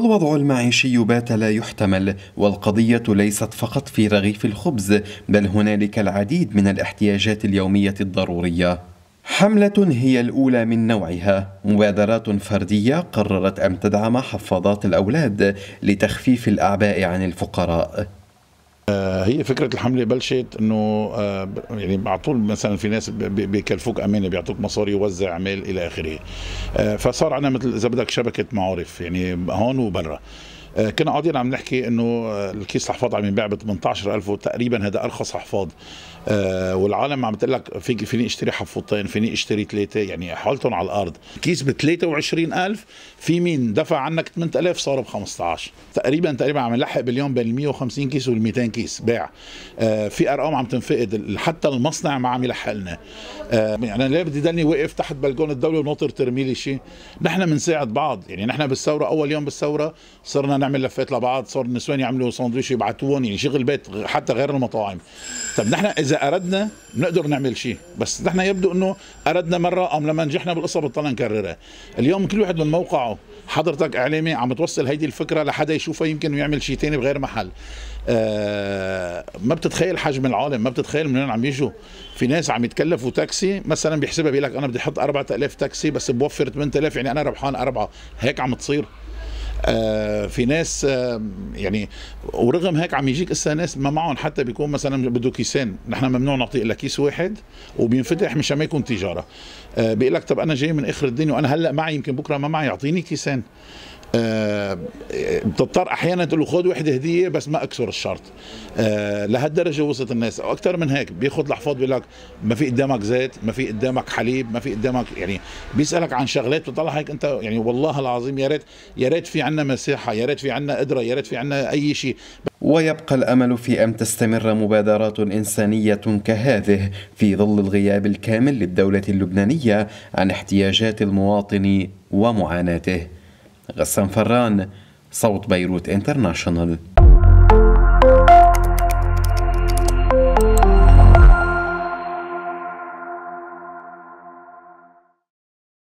الوضع المعيشي بات لا يحتمل والقضية ليست فقط في رغيف الخبز بل هنالك العديد من الاحتياجات اليومية الضرورية حملة هي الأولى من نوعها مبادرات فردية قررت أن تدعم حفاضات الأولاد لتخفيف الأعباء عن الفقراء آه، هي فكره الحمله بلشت انه آه، يعني على طول مثلا في ناس بيكلفوك امانه بيعطوك مصاري يوزع اعمال الى اخره آه، فصار عندنا مثل اذا بدك شبكه معارف يعني هون وبرا كنا قاعدين عم نحكي انه الكيس الحفاظ عم ينباع ب 18000 وتقريبا هذا ارخص حفاظ آه والعالم عم بتقول لك فيك فيني اشتري حفوتين فيني اشتري ثلاثه يعني حالتهم على الارض كيس ب 23000 في مين دفع عنك 8000 صار ب 15 تقريبا تقريبا عم نلحق باليوم بين ال 150 كيس وال 200 كيس باع آه في ارقام عم تنفقد حتى المصنع ما عم يلحق لنا آه يعني انا ليه بدي ضلني واقف تحت بلكون الدوله وناطر ترمي لي شيء نحن بنساعد بعض يعني نحن بالثوره اول يوم بالثوره صرنا نعمل لفات لبعض صار النسوان يعملوا سندويش يبعتوهم يعني شغل بيت حتى غير المطاعم طب نحن اذا اردنا بنقدر نعمل شيء بس نحن يبدو انه اردنا مره ام لما نجحنا بالقصه بطلنا نكررها اليوم كل واحد من موقعه حضرتك اعلامي عم توصل هيدي الفكره لحدا يشوفها يمكن يعمل شيء ثاني بغير محل آه ما بتتخيل حجم العالم ما بتتخيل من وين عم يجوا في ناس عم يتكلفوا تاكسي مثلا بيحسبها بيقول لك انا بدي احط 4000 تاكسي بس بوفر 8000 يعني انا ربحان اربعه هيك عم تصير آه، في ناس آه، يعني ورغم هيك عم يجيك اسا ناس ما معهم حتى بيكون مثلا بده كيسين نحن ممنوع نعطي الا كيس واحد وبينفتح آه. مشان ما يكون تجاره بيقول لك طب انا جاي من اخر الدنيا وانا هلا معي يمكن بكره ما معي يعطيني كيسين آه، بتضطر احيانا تقول له خذ وحده هديه بس ما اكسر الشرط آه، لهالدرجه وصلت الناس واكثر من هيك بياخذ الحفاظ بيقول لك ما في قدامك زيت ما في قدامك حليب ما في قدامك يعني بيسالك عن شغلات بتطلع هيك انت يعني والله العظيم يا ريت يا ريت في عندنا مساحه يا ريت في عندنا قدره يا ريت في عندنا اي شيء ويبقى الامل في ان تستمر مبادرات انسانيه كهذه في ظل الغياب الكامل للدوله اللبنانيه عن احتياجات المواطن ومعاناته غسان فران صوت بيروت انترناشونال